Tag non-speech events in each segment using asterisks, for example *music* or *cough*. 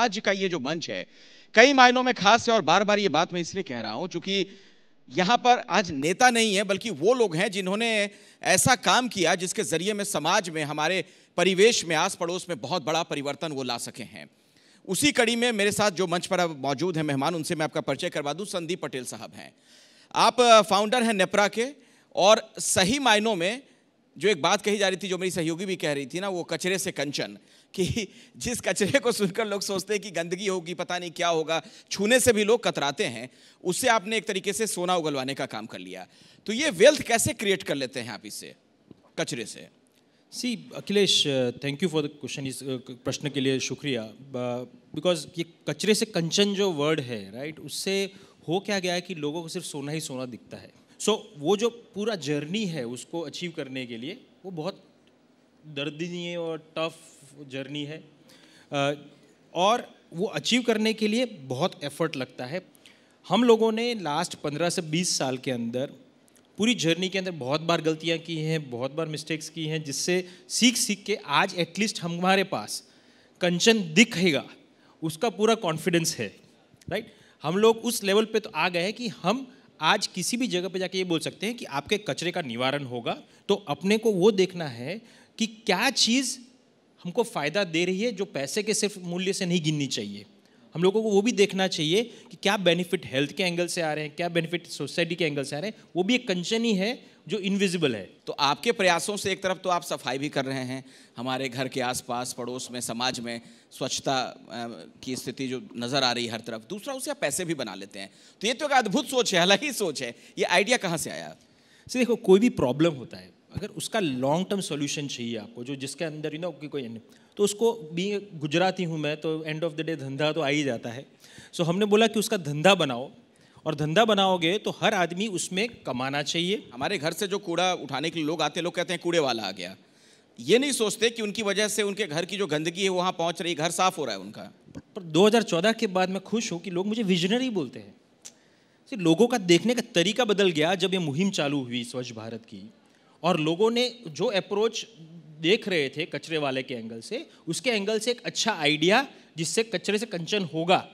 आज का ये जो मंच है कई मायनों में खास है और बार बार ये बात मैं इसलिए कह रहा हूं चूंकि यहाँ पर आज नेता नहीं है बल्कि वो लोग हैं जिन्होंने ऐसा काम किया जिसके जरिए में समाज में हमारे परिवेश में आस पड़ोस में बहुत बड़ा परिवर्तन वो ला सके हैं उसी कड़ी में मेरे साथ जो मंच पर अब मौजूद है मेहमान उनसे मैं आपका परिचय करवा दूं संदीप पटेल साहब हैं आप फाउंडर हैं नेपरा के और सही मायनों में जो एक बात कही जा रही थी जो मेरी सहयोगी भी कह रही थी ना वो कचरे से कंचन कि जिस कचरे को सुनकर लोग सोचते हैं कि गंदगी होगी पता नहीं क्या होगा छूने से भी लोग कतराते हैं उससे आपने एक तरीके से सोना उगलवाने का काम कर लिया तो ये वेल्थ कैसे क्रिएट कर लेते हैं आप इससे कचरे से सी Akhilesh thank you for the question इस uh, प्रश्न के लिए शुक्रिया बिकॉज uh, ये कचरे से कंचन जो वर्ड है राइट right, उससे हो क्या गया है कि लोगों को सिर्फ सोना ही सोना दिखता है सो so, वो जो पूरा जर्नी है उसको अचीव करने के लिए वो बहुत दर्दनीय और टफ जर्नी है और वो अचीव करने के लिए बहुत एफर्ट लगता है हम लोगों ने लास्ट पंद्रह से बीस साल के अंदर पूरी जर्नी के अंदर बहुत बार गलतियां की हैं बहुत बार मिस्टेक्स की हैं जिससे सीख सीख के आज एटलीस्ट हमारे पास कंचन दिखेगा उसका पूरा कॉन्फिडेंस है राइट हम लोग उस लेवल पे तो आ गए हैं कि हम आज किसी भी जगह पे जाके ये बोल सकते हैं कि आपके कचरे का निवारण होगा तो अपने को वो देखना है कि क्या चीज़ हमको फ़ायदा दे रही है जो पैसे के सिर्फ मूल्य से नहीं गिननी चाहिए हम लोगों को वो भी देखना चाहिए कि क्या बेनिफिट हेल्थ के एंगल से आ रहे हैं क्या बेनिफिट सोसाइटी के एंगल से आ रहे हैं वो भी एक कंचन ही है जो इनविजिबल है तो आपके प्रयासों से एक तरफ तो आप सफाई भी कर रहे हैं हमारे घर के आसपास पड़ोस में समाज में स्वच्छता की स्थिति जो नज़र आ रही है हर तरफ दूसरा उसे आप पैसे भी बना लेते हैं तो ये तो एक अद्भुत सोच है अलग ही सोच है ये आइडिया कहाँ से आया देखो कोई भी प्रॉब्लम होता है अगर उसका लॉन्ग टर्म सोल्यूशन चाहिए आपको जो जिसके अंदर यू नो कि कोई तो उसको भी गुजराती हूँ मैं तो एंड ऑफ द डे धंधा तो आ ही जाता है सो so, हमने बोला कि उसका धंधा बनाओ और धंधा बनाओगे तो हर आदमी उसमें कमाना चाहिए हमारे घर से जो कूड़ा उठाने के लिए लोग आते हैं लोग कहते हैं कूड़े वाला आ गया ये नहीं सोचते कि उनकी वजह से उनके घर की जो गंदगी है वहाँ पहुँच रही घर साफ हो रहा है उनका पर 2014 के बाद मैं खुश हूँ कि लोग मुझे विजनरी बोलते हैं लोगों का देखने का तरीका बदल गया जब ये मुहिम चालू हुई स्वच्छ भारत की और लोगों ने जो अप्रोच देख रहे थे कचरे वाले के एंगल से उसके एंगल से एक अच्छा आइडिया जिससे कचरे से कंचन होगा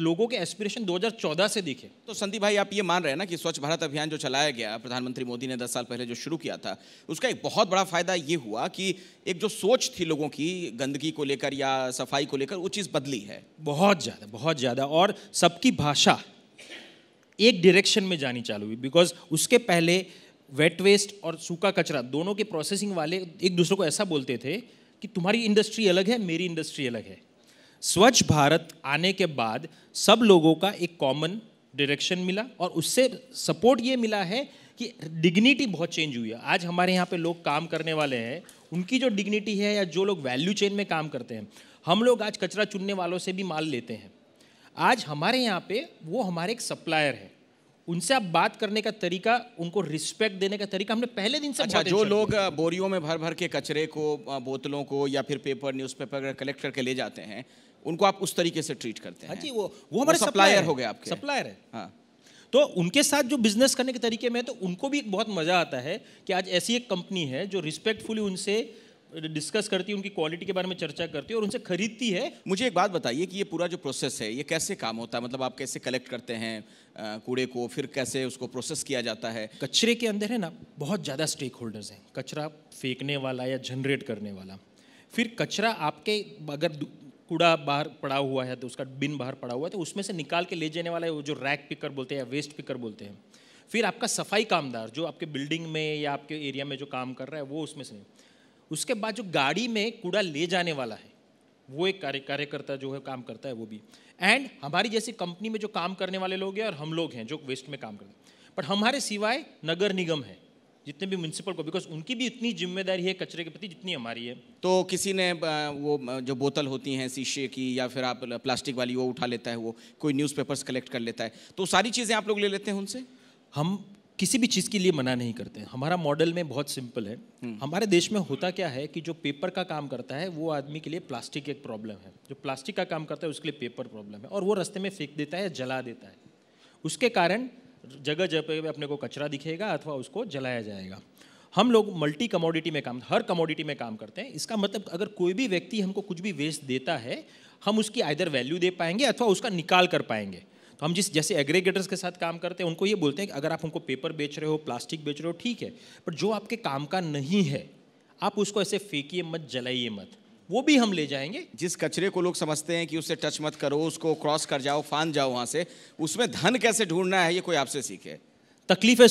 लोगों के एस्पिरेशन 2014 से दिखे तो संदीप भाई आप ये मान रहे हैं ना कि स्वच्छ भारत अभियान जो चलाया गया प्रधानमंत्री मोदी ने 10 साल पहले जो शुरू किया था उसका एक बहुत बड़ा फायदा ये हुआ कि एक जो सोच थी लोगों की गंदगी को लेकर या सफाई को लेकर वो चीज़ बदली है बहुत ज़्यादा बहुत ज़्यादा और सबकी भाषा एक डायरेक्शन में जानी चालू हुई बिकॉज उसके पहले वेट वेस्ट और सूखा कचरा दोनों के प्रोसेसिंग वाले एक दूसरे को ऐसा बोलते थे कि तुम्हारी इंडस्ट्री अलग है मेरी इंडस्ट्री अलग है स्वच्छ भारत आने के बाद सब लोगों का एक कॉमन डायरेक्शन मिला और उससे सपोर्ट ये मिला है कि डिग्निटी बहुत चेंज हुई है आज हमारे यहाँ पे लोग काम करने वाले हैं उनकी जो डिग्निटी है या जो लोग वैल्यू चेन में काम करते हैं हम लोग आज कचरा चुनने वालों से भी माल लेते हैं आज हमारे यहाँ पे वो हमारे एक सप्लायर है उनसे आप बात करने का तरीका उनको रिस्पेक्ट देने का तरीका हमने पहले दिन से अच्छा जो लोग बोरियों में भर भर के कचरे को बोतलों को या फिर पेपर न्यूज़पेपर कलेक्ट करके ले जाते हैं उनको आप उस तरीके से ट्रीट करते हैं हाँ जी वो वो हमारे सप्लायर हो गए आपके सप्लायर है हाँ। तो उनके साथ जो बिजनेस करने के तरीके में तो उनको भी बहुत मज़ा आता है कि आज ऐसी एक कंपनी है जो रिस्पेक्टफुली उनसे डिस्कस करती है उनकी क्वालिटी के बारे में चर्चा करती है और उनसे खरीदती है मुझे एक बात बताइए कि ये पूरा जो प्रोसेस है ये कैसे काम होता है मतलब आप कैसे कलेक्ट करते हैं कूड़े को फिर कैसे उसको प्रोसेस किया जाता है कचरे के अंदर है ना बहुत ज़्यादा स्टेक होल्डर्स हैं कचरा फेंकने वाला या जनरेट करने वाला फिर कचरा आपके अगर कूड़ा बाहर पड़ा हुआ है तो उसका बिन बाहर पड़ा हुआ है तो उसमें से निकाल के ले जाने वाला है वो जो रैक पिकर बोलते हैं या वेस्ट पिकर बोलते हैं फिर आपका सफाई कामदार जो आपके बिल्डिंग में या आपके एरिया में जो काम कर रहा है वो उसमें से नहीं उसके बाद जो गाड़ी में कूड़ा ले जाने वाला है वो एक कार्य कार्यकर्ता जो है काम करता है वो भी एंड हमारी जैसी कंपनी में जो काम करने वाले लोग हैं और हम लोग हैं जो वेस्ट में काम करते हैं बट हमारे सिवाय नगर निगम है जितने भी म्यूनसिपल को बिकॉज उनकी भी इतनी जिम्मेदारी है कचरे के प्रति जितनी हमारी है तो किसी ने वो जो बोतल होती हैं शीशे की या फिर आप प्लास्टिक वाली वो उठा लेता है वो कोई न्यूज़पेपर्स कलेक्ट कर लेता है तो सारी चीज़ें आप लोग ले लेते हैं उनसे हम किसी भी चीज़ के लिए मना नहीं करते हमारा मॉडल में बहुत सिंपल है हम्म। हमारे देश में होता क्या है कि जो पेपर का काम करता है वो आदमी के लिए प्लास्टिक एक प्रॉब्लम है जो प्लास्टिक का काम करता है उसके लिए पेपर प्रॉब्लम है और वो रास्ते में फेंक देता है जला देता है उसके कारण जगह जगह पर अपने को कचरा दिखेगा अथवा उसको जलाया जाएगा हम लोग मल्टी कमोडिटी में काम हर कमोडिटी में काम करते हैं इसका मतलब अगर कोई भी व्यक्ति हमको कुछ भी वेस्ट देता है हम उसकी आइदर वैल्यू दे पाएंगे अथवा उसका निकाल कर पाएंगे तो हम जिस जैसे एग्रीगेटर्स के साथ काम करते हैं उनको ये बोलते हैं कि अगर आप उनको पेपर बेच रहे हो प्लास्टिक बेच रहे हो ठीक है पर जो आपके काम का नहीं है आप उसको ऐसे फेंकिए मत जलाइए मत वो भी हम ले जाएंगे जिस कचरे को लोग समझते हैं कि उससे टच मत करो उसको क्रॉस कर जाओ फान जाओ वहाँ से उसमें धन कैसे ढूंढना है ये कोई आपसे सीखे तकलीफ है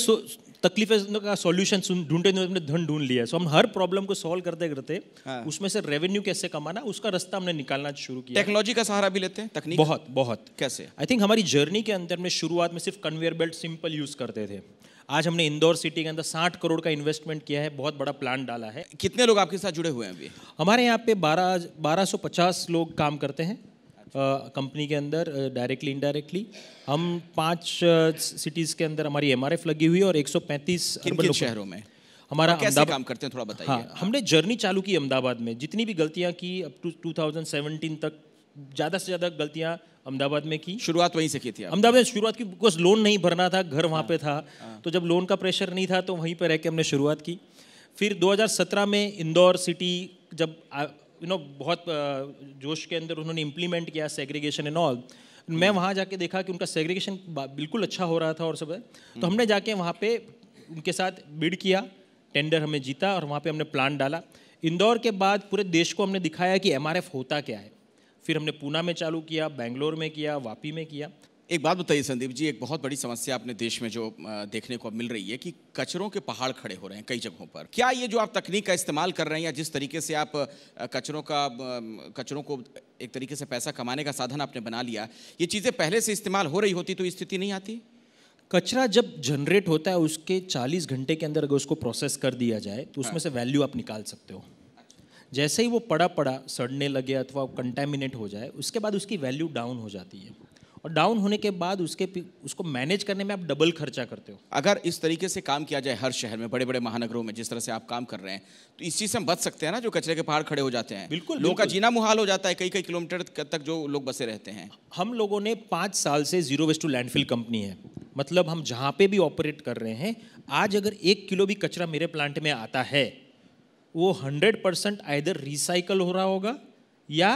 तकलीफें का सोल्यूशन ढूंढते हमने धन ढूंढ लिया सो हम हर प्रॉब्लम को सोल्व करते करते हाँ। उसमें से रेवेन्यू कैसे कमाना उसका रास्ता हमने निकालना शुरू किया टेक्नोलॉजी का सहारा भी लेते हैं तकनीक बहुत बहुत कैसे आई थिंक हमारी जर्नी के अंदर में शुरुआत में सिर्फ कन्वेयर बेल्ट सिंपल यूज करते थे आज हमने इंदौर सिटी के अंदर 60 करोड़ का इन्वेस्टमेंट किया है बहुत बड़ा प्लान डाला है कितने लोग आपके साथ जुड़े हुए हैं अभी हमारे यहाँ पे 12 बारह लोग काम करते हैं कंपनी uh, के अंदर डायरेक्टली uh, इनडायरेक्टली हम पांच सिटीज़ uh, के अंदर हमारी एम लगी हुई है और 135 अर्बन शहरों में हमारा कैसे काम करते हैं थोड़ा बताइए हाँ, हमने जर्नी चालू की अहमदाबाद में जितनी भी गलतियां की अप टू टू तक ज़्यादा से ज़्यादा गलतियां अहमदाबाद में की शुरुआत वहीं से की थी अहमदाबाद में शुरुआत की बिकॉज लोन नहीं भरना था घर वहाँ हाँ, पे था हाँ। तो जब लोन का प्रेशर नहीं था तो वहीं पर रह के हमने शुरुआत की फिर 2017 में इंदौर सिटी जब यू नो बहुत uh, जोश के अंदर उन्होंने इम्प्लीमेंट किया सेग्रीगेशन एंड ऑल मैं वहाँ जाके देखा कि उनका सेग्रीगेशन बिल्कुल अच्छा हो रहा था और सब तो हमने जाके वहाँ पे उनके साथ बिड किया टेंडर हमें जीता और वहाँ पे हमने प्लान डाला इंदौर के बाद पूरे देश को हमने दिखाया कि एम होता क्या है फिर हमने पूना में चालू किया बेंगलोर में किया वापी में किया एक बात बताइए संदीप जी एक बहुत बड़ी समस्या अपने देश में जो देखने को मिल रही है कि कचरों के पहाड़ खड़े हो रहे हैं कई जगहों पर क्या ये जो आप तकनीक का इस्तेमाल कर रहे हैं या जिस तरीके से आप कचरों का कचरों को एक तरीके से पैसा कमाने का साधन आपने बना लिया ये चीज़ें पहले से इस्तेमाल हो रही होती तो स्थिति नहीं आती कचरा जब जनरेट होता है उसके 40 घंटे के अंदर अगर उसको प्रोसेस कर दिया जाए तो उसमें हाँ। से वैल्यू आप निकाल सकते हो जैसे ही वो पड़ा पड़ा सड़ने लगे अथवा कंटेमिनेट हो जाए उसके बाद उसकी वैल्यू डाउन हो जाती है और डाउन होने के बाद उसके उसको मैनेज करने में आप डबल खर्चा करते हो अगर इस तरीके से काम किया जाए हर शहर में बड़े बड़े महानगरों में जिस तरह से आप काम कर रहे हैं तो इस चीज़ से हम बच सकते हैं ना जो कचरे के पहाड़ खड़े हो जाते हैं बिल्कुल लोगों का जीना मुहाल हो जाता है कई कई किलोमीटर तक जो लोग बसे रहते हैं हम लोगों ने पाँच साल से zero waste to landfill company है मतलब हम जहाँ पे भी ऑपरेट कर रहे हैं आज अगर एक किलो भी कचरा मेरे प्लांट में आता है वो हंड्रेड परसेंट आइधर रिसाइकल हो रहा होगा या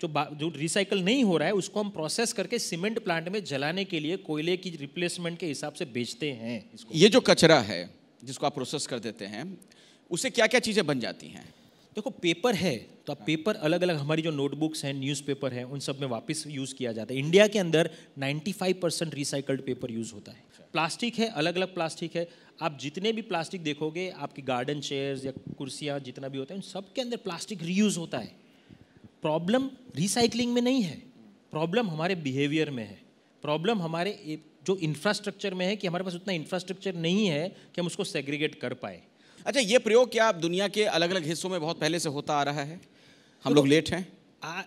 जो जो रिसाइकल नहीं हो रहा है उसको हम प्रोसेस करके सीमेंट प्लांट में जलाने के लिए कोयले की रिप्लेसमेंट के हिसाब से बेचते हैं इसको ये जो कचरा है जिसको आप प्रोसेस कर देते हैं उसे क्या क्या चीज़ें बन जाती हैं देखो पेपर है तो आप पेपर अलग अलग हमारी जो नोटबुक्स हैं न्यूज़पेपर हैं उन सब में वापस यूज़ किया जाता है इंडिया के अंदर 95 परसेंट रिसाइकल्ड पेपर यूज़ होता है प्लास्टिक अच्छा। है अलग अलग प्लास्टिक है आप जितने भी प्लास्टिक देखोगे आपकी गार्डन चेयर्स या कुर्सियाँ जितना भी होता है उन सब के अंदर प्लास्टिक रीयूज़ होता है प्रॉब्लम रिसाइकलिंग में नहीं है प्रॉब्लम हमारे बिहेवियर में है प्रॉब्लम हमारे जो इंफ्रास्ट्रक्चर में है कि हमारे पास उतना इंफ्रास्ट्रक्चर नहीं है कि हम उसको सेग्रीगेट कर पाए अच्छा ये प्रयोग क्या आप दुनिया के अलग अलग हिस्सों में बहुत पहले से होता आ रहा है हम तो लोग लेट हैं आ,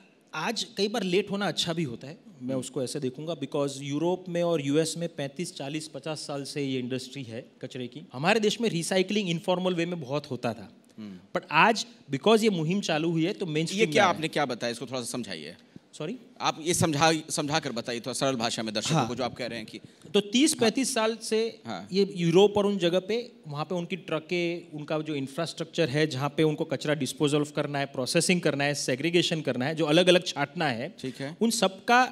आज कई बार लेट होना अच्छा भी होता है मैं उसको ऐसे देखूंगा बिकॉज यूरोप में और यूएस में 35, 40, 50 साल से ये इंडस्ट्री है कचरे की हमारे देश में रिसाइकलिंग इनफॉर्मल वे में बहुत होता था बट हम्म। आज बिकॉज ये मुहिम चालू हुई है तो मेन ये क्या आपने क्या बताया इसको थोड़ा सा समझाइए सॉरी आप ये समझा समझा कर बताइए थोड़ा सरल भाषा में दर्शकों हाँ। को जो आप कह रहे हैं कि तो 30 हाँ। साल से हाँ। ये यूरोप और उन जगह पे वहाँ पे उनकी ट्रकें उनका जो इंफ्रास्ट्रक्चर है जहाँ पे उनको कचरा डिस्पोजल करना है प्रोसेसिंग करना है सेग्रीगेशन करना है जो अलग अलग छाटना है ठीक है उन सबका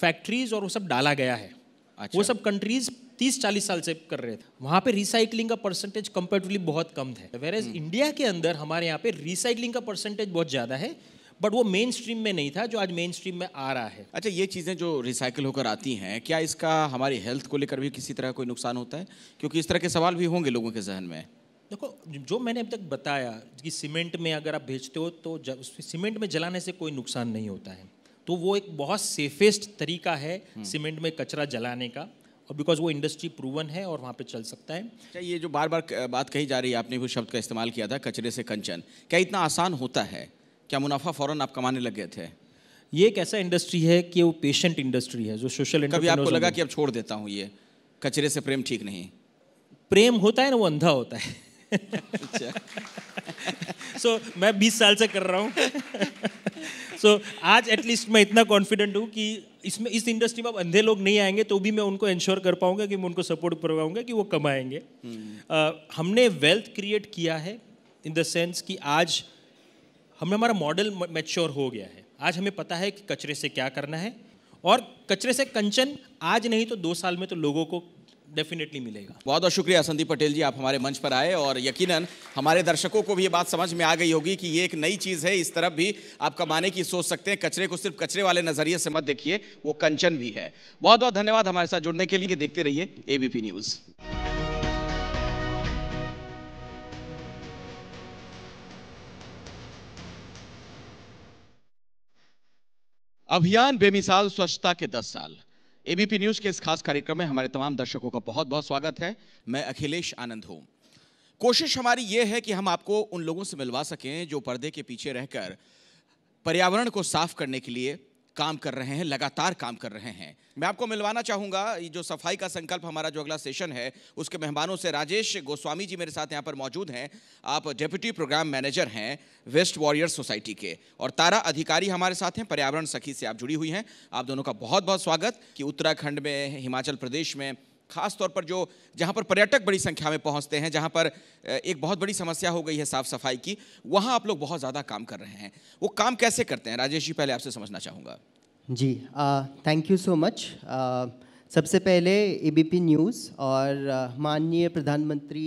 फैक्ट्रीज और वो सब डाला गया है अच्छा। वो सब कंट्रीज तीस चालीस साल से कर रहे थे वहाँ पे रिसाइकलिंग का परसेंटेज कंपेरेटिवली बहुत कम था वेर एज इंडिया के अंदर हमारे यहाँ पे रिसाइकलिंग का परसेंटेज बहुत ज़्यादा है बट वो मेन स्ट्रीम में नहीं था जो आज मेन स्ट्रीम में आ रहा है अच्छा ये चीज़ें जो रिसाइकिल होकर आती हैं क्या इसका हमारी हेल्थ को लेकर भी किसी तरह कोई नुकसान होता है क्योंकि इस तरह के सवाल भी होंगे लोगों के जहन में देखो जो मैंने अब तक बताया कि सीमेंट में अगर आप भेजते हो तो सीमेंट में जलाने से कोई नुकसान नहीं होता है तो वो एक बहुत सेफेस्ट तरीका है सीमेंट हम्म। में कचरा जलाने का और बिकॉज वो इंडस्ट्री प्रूवन है और वहाँ पे चल सकता है क्या अच्छा, ये जो बार बार बात कही जा रही है आपने भी शब्द का इस्तेमाल किया था कचरे से कंचन क्या इतना आसान होता है क्या मुनाफा फ़ौरन आप कमाने लग गए थे ये एक ऐसा इंडस्ट्री है कि वो पेशेंट इंडस्ट्री है जो सोशल कभी आपको लगा कि अब छोड़ देता हूँ ये कचरे से प्रेम ठीक नहीं प्रेम होता है ना वो अंधा होता है सो अच्छा। *laughs* मैं 20 साल से कर रहा हूँ सो *laughs* so, आज एटलीस्ट मैं इतना कॉन्फिडेंट हूँ कि इसमें इस इंडस्ट्री में अब अंधे लोग नहीं आएंगे तो भी मैं उनको इंश्योर कर पाऊंगा कि मैं उनको सपोर्ट करवाऊंगा कि वो कमाएंगे हम्म। हमने वेल्थ क्रिएट किया है इन द सेंस कि आज हमने हमारा मॉडल मैच्योर हो गया है आज हमें पता है कि कचरे से क्या करना है और कचरे से कंचन आज नहीं तो दो साल में तो लोगों को डेफिनेटली मिलेगा बहुत बहुत शुक्रिया संदीप पटेल जी आप हमारे मंच पर आए और यकीनन हमारे दर्शकों को भी ये बात समझ में आ गई होगी कि ये एक नई चीज़ है इस तरफ भी आप कमाने की सोच सकते हैं कचरे को सिर्फ कचरे वाले नज़रिए से मत देखिए वो कंचन भी है बहुत बहुत धन्यवाद हमारे साथ जुड़ने के लिए देखते रहिए एबीपी न्यूज़ अभियान बेमिसाल स्वच्छता के 10 साल एबीपी न्यूज़ के इस खास कार्यक्रम में हमारे तमाम दर्शकों का बहुत बहुत स्वागत है मैं अखिलेश आनंद हूं कोशिश हमारी यह है कि हम आपको उन लोगों से मिलवा सकें जो पर्दे के पीछे रहकर पर्यावरण को साफ करने के लिए काम कर रहे हैं लगातार काम कर रहे हैं मैं आपको मिलवाना ये जो सफाई का संकल्प हमारा जो अगला सेशन है उसके मेहमानों से राजेश गोस्वामी जी मेरे साथ यहाँ पर मौजूद हैं आप डेप्यूटी प्रोग्राम मैनेजर हैं वेस्ट वॉरियर सोसाइटी के और तारा अधिकारी हमारे साथ हैं पर्यावरण सखी से आप जुड़ी हुई हैं आप दोनों का बहुत बहुत स्वागत कि उत्तराखंड में हिमाचल प्रदेश में खास तौर पर जो जहाँ पर पर्यटक बड़ी संख्या में पहुँचते हैं जहाँ पर एक बहुत बड़ी समस्या हो गई है साफ़ सफाई की वहाँ आप लोग बहुत ज़्यादा काम कर रहे हैं वो काम कैसे करते हैं राजेश जी पहले आपसे समझना चाहूँगा जी थैंक यू सो मच सबसे पहले ए न्यूज़ और माननीय प्रधानमंत्री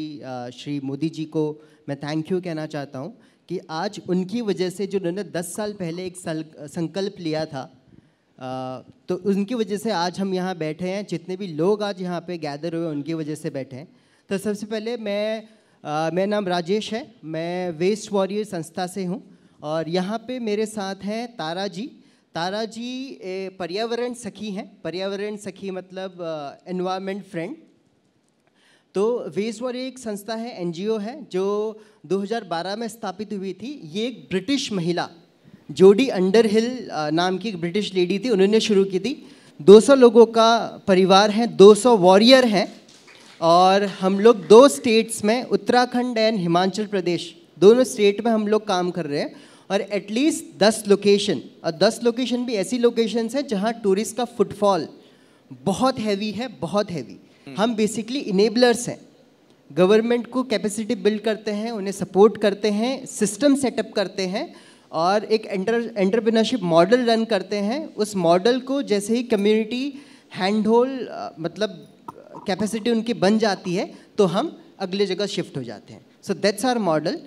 श्री मोदी जी को मैं थैंक यू कहना चाहता हूँ कि आज उनकी वजह से जो उन्होंने 10 साल पहले एक संकल्प लिया था तो उनकी वजह से आज हम यहाँ बैठे हैं जितने भी लोग आज यहाँ पे गैदर हुए उनकी वजह से बैठे हैं तो सबसे पहले मैं मेरा नाम राजेश है मैं वेस्ट वॉरियर संस्था से हूँ और यहाँ पे मेरे साथ हैं तारा जी तारा जी पर्यावरण सखी हैं पर्यावरण सखी मतलब एनवायरनमेंट फ्रेंड तो वेस्ट वॉरियर एक संस्था है एनजीओ है जो 2012 में स्थापित हुई थी ये एक ब्रिटिश महिला जोडी अंडरहिल नाम की ब्रिटिश लेडी थी उन्होंने शुरू की थी 200 लोगों का परिवार है 200 वॉरियर हैं और हम लोग दो स्टेट्स में उत्तराखंड एंड हिमाचल प्रदेश दोनों स्टेट में हम लोग काम कर रहे हैं और एटलीस्ट दस लोकेशन और दस लोकेशन भी ऐसी लोकेशन हैं जहाँ टूरिस्ट का फुटफॉल बहुत हैवी है बहुत हैवी हम्म। हम बेसिकली इनेबलर्स हैं गवर्नमेंट को कैपेसिटी बिल्ड करते हैं उन्हें सपोर्ट करते हैं सिस्टम सेटअप करते हैं और एक एंटरप्रेनरशिप मॉडल रन करते हैं उस मॉडल को जैसे ही कम्युनिटी हैंड होल्ड मतलब कैपेसिटी उनकी बन जाती है तो हम अगले जगह शिफ्ट हो जाते हैं सो दैट्स आर मॉडल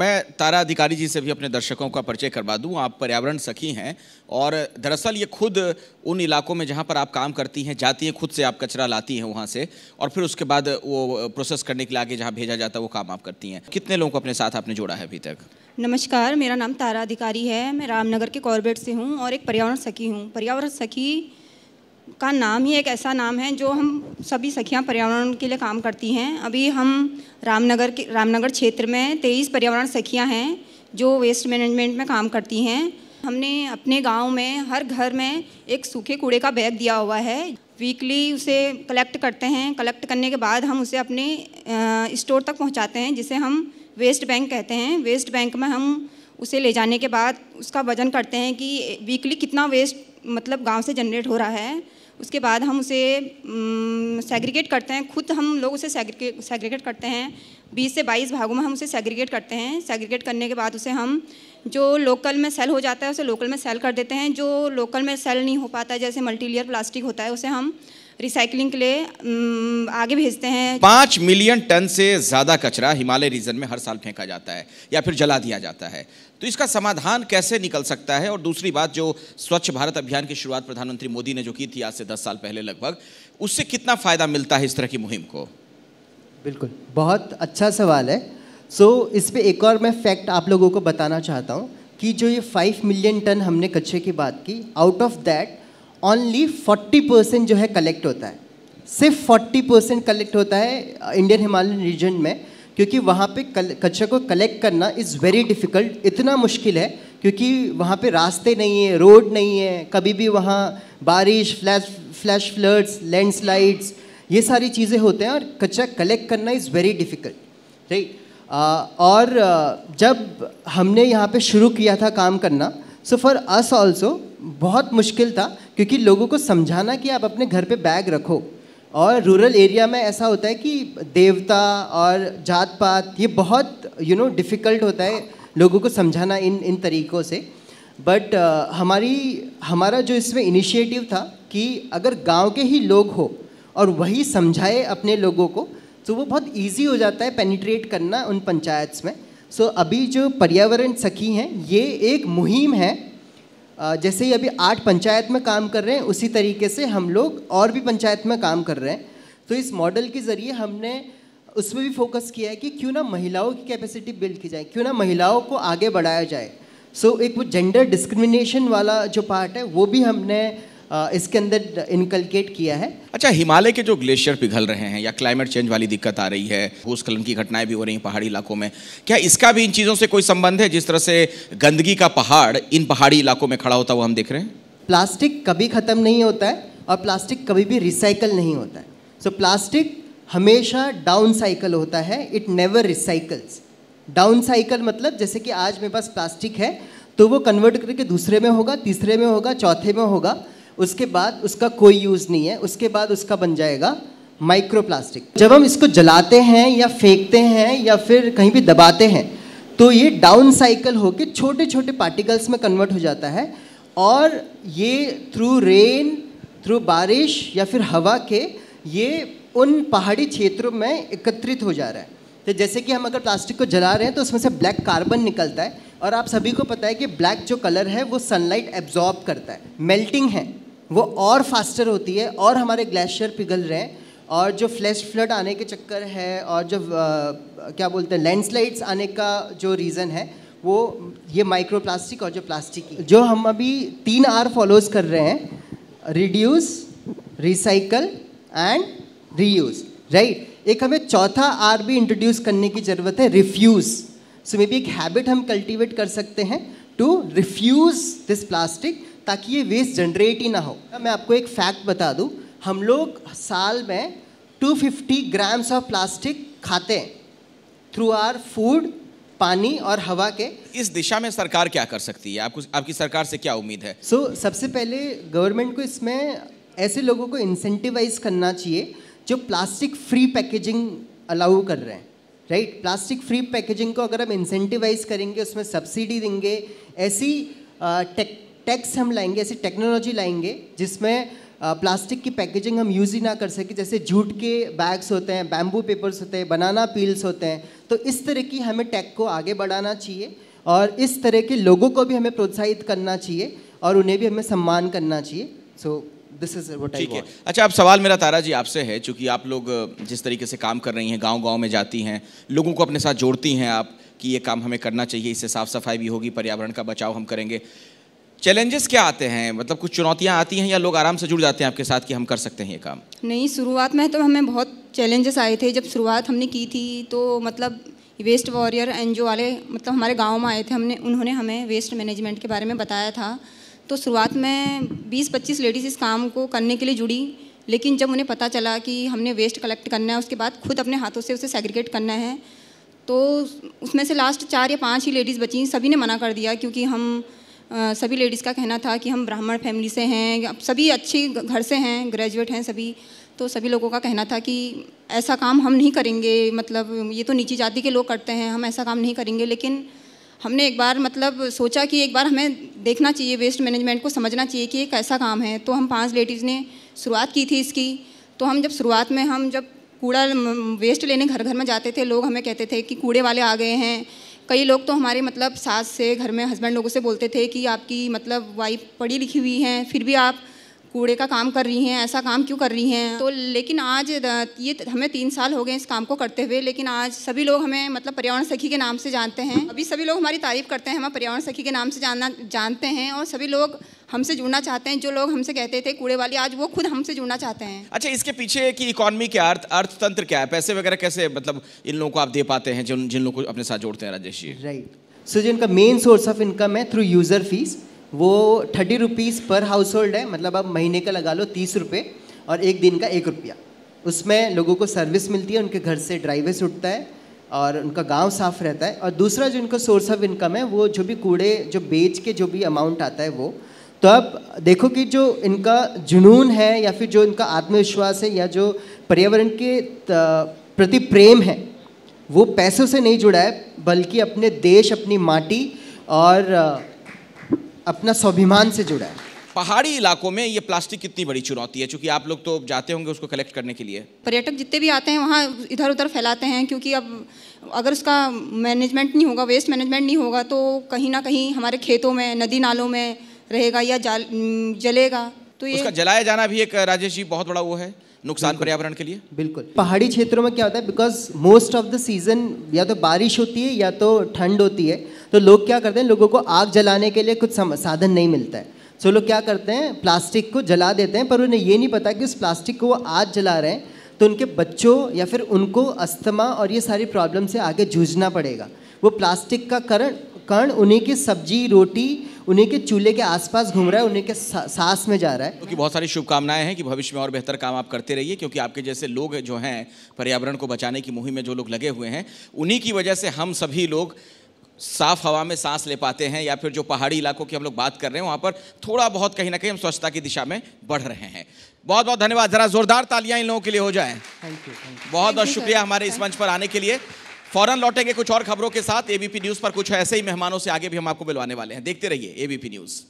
मैं तारा अधिकारी जी से भी अपने दर्शकों का परिचय करवा दूं आप पर्यावरण सखी हैं और दरअसल ये खुद उन इलाकों में जहां पर आप काम करती हैं जाती हैं खुद से आप कचरा लाती हैं वहां से और फिर उसके बाद वो प्रोसेस करने के लिए आगे जहाँ भेजा जाता है वो काम आप करती हैं कितने लोगों को अपने साथ आपने जोड़ा है अभी तक नमस्कार मेरा नाम तारा अधिकारी है मैं रामनगर के कॉर्बेट से हूँ और एक पर्यावरण सखी हूँ पर्यावरण सखी का नाम ही एक ऐसा नाम है जो हम सभी सखियां पर्यावरण के लिए काम करती हैं अभी हम रामनगर के रामनगर क्षेत्र में तेईस पर्यावरण सखियां हैं जो वेस्ट मैनेजमेंट में काम करती हैं हमने अपने गांव में हर घर में एक सूखे कूड़े का बैग दिया हुआ है वीकली उसे कलेक्ट करते हैं कलेक्ट करने के बाद हम उसे अपने स्टोर तक पहुंचाते हैं जिसे हम वेस्ट बैंक कहते हैं वेस्ट बैंक में हम उसे ले जाने के बाद उसका वजन करते हैं कि वीकली कितना वेस्ट मतलब गांव से जनरेट हो रहा है उसके बाद हम उसे सेग्रीगेट करते हैं खुद हम लोग उसे सेग्रीगेट करते हैं 20 से 22 भागों में हम उसे सेग्रीगेट करते हैं सेग्रीगेट करने के बाद उसे हम जो लोकल में सेल हो जाता है उसे लोकल में सेल कर देते हैं जो लोकल में सेल नहीं हो पाता जैसे मल्टीलेयर प्लास्टिक होता है उसे हम रिसाइकलिंग के लिए आगे भेजते हैं पाँच मिलियन टन से ज़्यादा कचरा हिमालय रीजन में हर साल फेंका जाता है या फिर जला दिया जाता है तो इसका समाधान कैसे निकल सकता है और दूसरी बात जो स्वच्छ भारत अभियान की शुरुआत प्रधानमंत्री मोदी ने जो की थी आज से दस साल पहले लगभग उससे कितना फ़ायदा मिलता है इस तरह की मुहिम को बिल्कुल बहुत अच्छा सवाल है सो so, इस पर एक और मैं फैक्ट आप लोगों को बताना चाहता हूँ कि जो ये फाइव मिलियन टन हमने कच्चे की बात की out of that only forty percent जो है कलेक्ट होता है सिर्फ फोर्टी परसेंट कलेक्ट होता है इंडियन हिमालयन रीजन में क्योंकि वहाँ पे कचरा को कलेक्ट करना इज़ वेरी डिफ़िकल्ट इतना मुश्किल है क्योंकि वहाँ पे रास्ते नहीं है रोड नहीं है कभी भी वहाँ बारिश फ्लैश फ्लैश फ्लड्स लैंडस्लाइड्स ये सारी चीज़ें होते हैं और कचरा कलेक्ट करना इज़ वेरी डिफ़िकल्ट राइट और जब हमने यहाँ पे शुरू किया था काम करना सो फॉर अस ऑल्सो बहुत मुश्किल था क्योंकि लोगों को समझाना कि आप अपने घर पे बैग रखो और रूरल एरिया में ऐसा होता है कि देवता और जात पात ये बहुत यू नो डिफ़िकल्ट होता है लोगों को समझाना इन इन तरीक़ों से बट uh, हमारी हमारा जो इसमें इनिशिएटिव था कि अगर गांव के ही लोग हो और वही समझाए अपने लोगों को तो वो बहुत इजी हो जाता है पेनिट्रेट करना उन पंचायत्स में सो so, अभी जो पर्यावरण सखी हैं ये एक मुहिम है जैसे ही अभी आठ पंचायत में काम कर रहे हैं उसी तरीके से हम लोग और भी पंचायत में काम कर रहे हैं तो इस मॉडल के ज़रिए हमने उस पर भी फोकस किया है कि क्यों ना महिलाओं की कैपेसिटी बिल्ड की जाए क्यों ना महिलाओं को आगे बढ़ाया जाए सो so, एक वो जेंडर डिस्क्रिमिनेशन वाला जो पार्ट है वो भी हमने इसके अंदर इनकलकेट किया है अच्छा हिमालय के जो ग्लेशियर पिघल रहे हैं या क्लाइमेट चेंज वाली दिक्कत आ रही है भूस्खलन की घटनाएं भी हो रही हैं पहाड़ी इलाकों में क्या इसका भी इन चीज़ों से कोई संबंध है जिस तरह से गंदगी का पहाड़ इन पहाड़ी इलाकों में खड़ा होता हुआ हम देख रहे हैं प्लास्टिक कभी ख़त्म नहीं होता है और प्लास्टिक कभी भी रिसाइकल नहीं होता है सो so, प्लास्टिक हमेशा डाउन साइकिल होता है it never recycles down cycle मतलब जैसे कि आज मेरे पास प्लास्टिक है तो वो कन्वर्ट करके दूसरे में होगा तीसरे में होगा चौथे में होगा उसके बाद उसका कोई यूज़ नहीं है उसके बाद उसका बन जाएगा माइक्रोप्लास्टिक जब हम इसको जलाते हैं या फेंकते हैं या फिर कहीं भी दबाते हैं तो ये डाउन साइकिल होकर छोटे छोटे पार्टिकल्स में कन्वर्ट हो जाता है और ये थ्रू रेन थ्रू बारिश या फिर हवा के ये उन पहाड़ी क्षेत्रों में एकत्रित हो जा रहा है तो जैसे कि हम अगर प्लास्टिक को जला रहे हैं तो उसमें से ब्लैक कार्बन निकलता है और आप सभी को पता है कि ब्लैक जो कलर है वो सनलाइट एब्जॉर्ब करता है मेल्टिंग है वो और फास्टर होती है और हमारे ग्लेशियर पिघल रहे हैं और जो फ्लैश फ्लड आने के चक्कर है और जो आ, क्या बोलते हैं लैंडस्लाइड्स आने का जो रीज़न है वो ये माइक्रो प्लास्टिक और जो प्लास्टिक जो हम अभी तीन आर फॉलोज कर रहे हैं reduce recycle and reuse right एक हमें चौथा आर भी इंट्रोड्यूस करने की ज़रूरत है रिफ्यूज़ सो मे बी एक हैबिट हम कल्टीवेट कर सकते हैं टू रिफ्यूज़ दिस प्लास्टिक ताकि ये वेस्ट जनरेट ही ना हो मैं आपको एक फैक्ट बता दूँ हम लोग साल में 250 ग्राम्स ऑफ प्लास्टिक खाते हैं थ्रू आर फूड पानी और हवा के इस दिशा में सरकार क्या कर सकती है आपको आपकी सरकार से क्या उम्मीद है सो so, सबसे पहले गवर्नमेंट को इसमें ऐसे लोगों को इंसेंटिवाइज करना चाहिए जो प्लास्टिक फ्री पैकेजिंग अलाउ कर रहे हैं right right? Plastic free packaging को अगर हम इंसेंटिवाइज करेंगे उसमें सब्सिडी देंगे ऐसी टेक टैक्स हम लाएंगे ऐसी टेक्नोलॉजी लाएंगे जिसमें प्लास्टिक की पैकेजिंग हम यूज़ ही ना कर सके जैसे जूट के बैग्स होते हैं बैम्बू पेपर्स होते हैं बनाना पील्स होते हैं तो इस तरह की हमें टेक को आगे बढ़ाना चाहिए और इस तरह के लोगों को भी हमें प्रोत्साहित करना चाहिए और उन्हें भी हमें सम्मान करना चाहिए सो दिस इज व्हाट अच्छा अब सवाल मेरा तारा जी आपसे है चूँकि आप लोग जिस तरीके से काम कर रही हैं गाँव गाँव में जाती हैं लोगों को अपने साथ जोड़ती हैं आप कि ये काम हमें करना चाहिए इससे साफ़ सफाई भी होगी पर्यावरण का बचाव हम करेंगे चैलेंजेस क्या आते हैं मतलब कुछ चुनौतियां आती हैं या लोग आराम से जुड़ जाते हैं आपके साथ कि हम कर सकते हैं ये काम नहीं शुरुआत में तो हमें बहुत चैलेंजेस आए थे जब शुरुआत हमने की थी तो मतलब वेस्ट वॉरियर एन वाले मतलब हमारे गाँव में आए थे हमने उन्होंने हमें वेस्ट मैनेजमेंट के बारे में बताया था तो शुरुआत में 20-25 लेडीज़ इस काम को करने के लिए जुड़ी लेकिन जब उन्हें पता चला कि हमने वेस्ट कलेक्ट करना है उसके बाद खुद अपने हाथों से उसे सेग्रीगेट करना है तो उसमें से लास्ट चार या पाँच ही लेडीज़ बची सभी ने मना कर दिया क्योंकि हम सभी लेडीज़ का कहना था कि हम ब्राह्मण फैमिली से हैं सभी अच्छी घर से हैं ग्रेजुएट हैं सभी तो सभी लोगों का कहना था कि ऐसा काम हम नहीं करेंगे मतलब ये तो नीची जाति के लोग करते हैं हम ऐसा काम नहीं करेंगे लेकिन हमने एक बार मतलब सोचा कि एक बार हमें देखना चाहिए वेस्ट मैनेजमेंट को समझना चाहिए कि एक ऐसा काम है तो हम पांच लेडीज़ ने शुरुआत की थी इसकी तो हम जब शुरुआत में हम जब कूड़ा वेस्ट लेने घर घर में जाते थे लोग हमें कहते थे कि कूड़े वाले आ गए हैं कई लोग तो हमारे मतलब सास से घर में हस्बैंड लोगों से बोलते थे कि आपकी मतलब वाइफ पढ़ी लिखी हुई हैं फिर भी आप कूड़े का काम कर रही हैं ऐसा काम क्यों कर रही हैं तो लेकिन आज ये हमें तीन साल हो गए इस काम को करते हुए लेकिन आज सभी लोग हमें मतलब पर्यावरण सखी के नाम से जानते हैं अभी सभी लोग हमारी तारीफ करते हैं हमें पर्यावरण सखी के नाम से जानना जानते हैं और सभी लोग हमसे जुड़ना चाहते हैं जो लोग हमसे कहते थे कूड़े वाली आज वो खुद हमसे जुड़ना चाहते हैं अच्छा इसके पीछे की इकोनॉमी क्या अर्थ अर्थतंत्र क्या है पैसे वगैरह कैसे मतलब इन लोगों को आप दे पाते हैं जिन जिन लोगों को अपने साथ जोड़ते हैं राजेश जी राइट सो जो इनका मेन सोर्स ऑफ इनकम है थ्रू यूजर फीस वो thirty rupees per house hold है मतलब आप महीने का लगा लो तीस रुपये और एक दिन का एक रुपया उसमें लोगों को सर्विस मिलती है उनके घर से ड्राइवे उठता है और उनका गांव साफ रहता है और दूसरा जो इनका सोर्स ऑफ इनकम है वो जो भी कूड़े जो बेच के जो भी अमाउंट आता है वो तो आप देखो कि जो इनका जुनून है या फिर जो इनका आत्मविश्वास है या जो पर्यावरण के प्रति प्रेम है वो पैसों से नहीं जुड़ा है बल्कि अपने देश अपनी माटी और अपना स्वाभिमान से जुड़ा है पहाड़ी इलाकों में ये प्लास्टिक कितनी बड़ी चुनौती है क्योंकि आप लोग तो जाते होंगे उसको कलेक्ट करने के लिए पर्यटक जितने भी आते हैं वहाँ इधर उधर फैलाते हैं क्योंकि अब अगर उसका मैनेजमेंट नहीं होगा वेस्ट मैनेजमेंट नहीं होगा तो कहीं ना कहीं हमारे खेतों में नदी नालों में रहेगा या जलेगा तो ये उसका जलाया जाना भी एक राजेश जी बहुत बड़ा वो है नुकसान पर्यावरण के लिए बिल्कुल पहाड़ी क्षेत्रों में क्या होता है because most of the season या तो बारिश होती है या तो ठंड होती है तो लोग क्या करते हैं लोगों को आग जलाने के लिए कुछ साधन नहीं मिलता है सो लोग क्या करते हैं प्लास्टिक को जला देते हैं पर उन्हें ये नहीं पता कि उस प्लास्टिक को वो आग जला रहे हैं तो उनके बच्चों या फिर उनको अस्थमा और ये सारी प्रॉब्लम से आगे जूझना पड़ेगा वो प्लास्टिक का करण कर्ण उन्हीं की सब्जी रोटी उन्हीं के चूल्हे के आसपास घूम रहा है उन्हीं के सा, सास में जा रहा है क्योंकि बहुत सारी शुभकामनाएं हैं कि भविष्य में और बेहतर काम आप करते रहिए क्योंकि आपके जैसे लोग जो हैं पर्यावरण को बचाने की मुहिम में जो लोग लगे हुए हैं उन्हीं की वजह से हम सभी लोग साफ हवा में सांस ले पाते हैं या फिर जो पहाड़ी इलाकों की हम लोग बात कर रहे हैं वहाँ पर थोड़ा बहुत कहीं ना कहीं हम स्वच्छता की दिशा में बढ़ रहे हैं बहुत बहुत धन्यवाद जरा जोरदार तालियां इन लोगों के लिए हो जाए बहुत बहुत शुक्रिया हमारे इस मंच पर आने के लिए फौरन लौटेंगे कुछ और खबरों के साथ एबीपी न्यूज पर कुछ ऐसे ही मेहमानों से आगे भी हम आपको मिलवाने वाले हैं देखते रहिए एबीपी न्यूज़